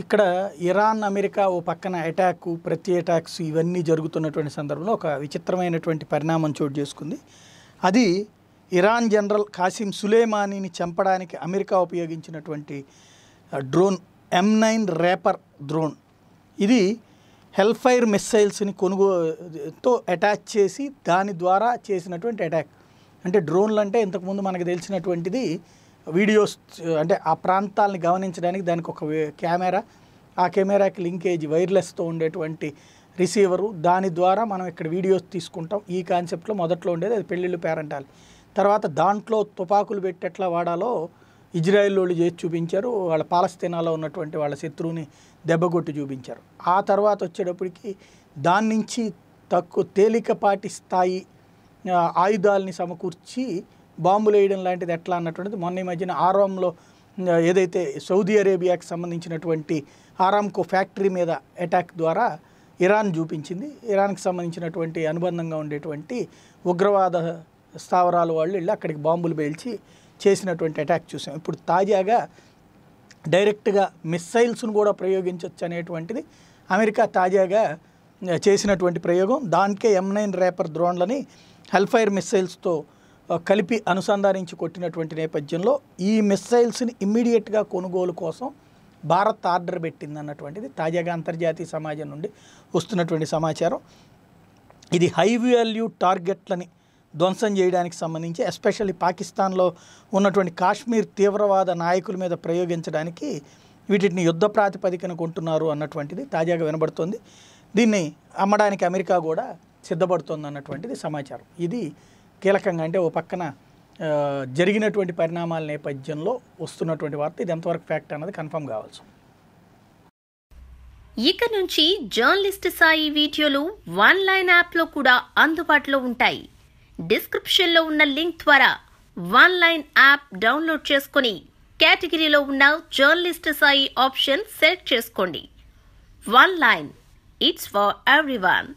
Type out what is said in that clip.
ఇక్కడ Iran America ఓ పక్కన attack ప్రతి అటాక్స్ ఇవన్నీ జరుగుతున్నటువంటి సందర్భంలో ఒక విచిత్రమైనటువంటి పరిణామం చోటు చేసుకుంది అది ఇరాన్ జనరల్ కాసిం సులేమానీని చంపడానికి అమెరికా ఉపయోగించినటువంటి drone M nine Reaper drone ఇది హెల్ఫైర్ మిస్సైల్స్ని కొనుగోతో అటాచ్ చేసి దాని ద్వారా చేసినటువంటి అటాక్ అంటే డ్రోన్లు అంటే ఇంతకుముందు మనకు తెలిసినటువంటిది వీడియోస్ అంటే ఆ ప్రాంతాలని గమనించడానికి దానికి ఒక కెమెరా ఆ కెమెరాకి లింకేజ్ వైర్లెస్తో ఉండేటువంటి రిసీవరు దాని ద్వారా మనం ఇక్కడ వీడియోస్ తీసుకుంటాం ఈ కాన్సెప్ట్లో మొదట్లో ఉండేది అది పెళ్ళిళ్ళు పేరంటాలి తర్వాత దాంట్లో తుపాకులు పెట్టి ఎట్లా వాడాలో ఇజ్రాయెల్ వాళ్ళు చేసి చూపించారు వాళ్ళ పాలస్తీనాలో ఉన్నటువంటి వాళ్ళ శత్రువుని దెబ్బగొట్టి చూపించారు ఆ తర్వాత వచ్చేటప్పటికి దాని నుంచి తక్కువ తేలికపాటి స్థాయి ఆయుధాలని సమకూర్చి బాంబులు వేయడం లాంటిది ఎట్లా అన్నటువంటిది మొన్న ఈ మధ్యన ఆరాంలో ఏదైతే సౌదీ అరేబియాకి సంబంధించినటువంటి ఆరాంకో ఫ్యాక్టరీ మీద అటాక్ ద్వారా ఇరాన్ చూపించింది ఇరాన్కి సంబంధించినటువంటి అనుబంధంగా ఉండేటువంటి ఉగ్రవాద స్థావరాల వాళ్ళు వెళ్ళి అక్కడికి బాంబులు పేల్చి చేసినటువంటి అటాక్ చూసాం ఇప్పుడు తాజాగా డైరెక్ట్గా మిస్సైల్స్ను కూడా ప్రయోగించవచ్చు అనేటువంటిది అమెరికా తాజాగా చేసినటువంటి ప్రయోగం దానికే ఎం నైన్ రేపర్ డ్రోన్లని హెల్ఫైర్ మిస్సైల్స్తో కలిపి అనుసంధానించి కొట్టినటువంటి నేపథ్యంలో ఈ మిస్సైల్స్ని ఇమ్మీడియట్గా కొనుగోలు కోసం భారత్ ఆర్డర్ పెట్టింది అన్నటువంటిది తాజాగా అంతర్జాతీయ సమాజం నుండి వస్తున్నటువంటి సమాచారం ఇది హై వాల్యూ టార్గెట్లని ధ్వంసం చేయడానికి సంబంధించి ఎస్పెషల్లీ పాకిస్తాన్లో ఉన్నటువంటి కాశ్మీర్ తీవ్రవాద నాయకుల మీద ప్రయోగించడానికి వీటిని యుద్ధ ప్రాతిపదికన కొంటున్నారు అన్నటువంటిది తాజాగా వినబడుతోంది దీన్ని అమ్మడానికి అమెరికా కూడా సిద్ధపడుతోంది అన్నటువంటిది సమాచారం ఇది కీలకంగా అంటే ఓ పక్కన జరిగినటువంటి పరిణామాల నేపథ్యంలో వస్తున్నటువంటి వార్త ఇది ఎంతవరకు ఫ్యాక్ట్ అన్నది కన్ఫర్మ్ కావాల్సి ఇక నుంచి జర్నలిస్ట్ సాయి వీడియోలు వన్ యాప్ యాప్లో కూడా అందుబాటులో ఉంటాయి డిస్క్రిప్షన్లో ఉన్న లింక్ ద్వారా వన్ లైన్ యాప్ డౌన్లోడ్ చేసుకుని కేటగిరీలో ఉన్న జర్నలిస్ట్ సాయి ఆప్షన్ సెలెక్ట్ చేసుకోండి one line it's for everyone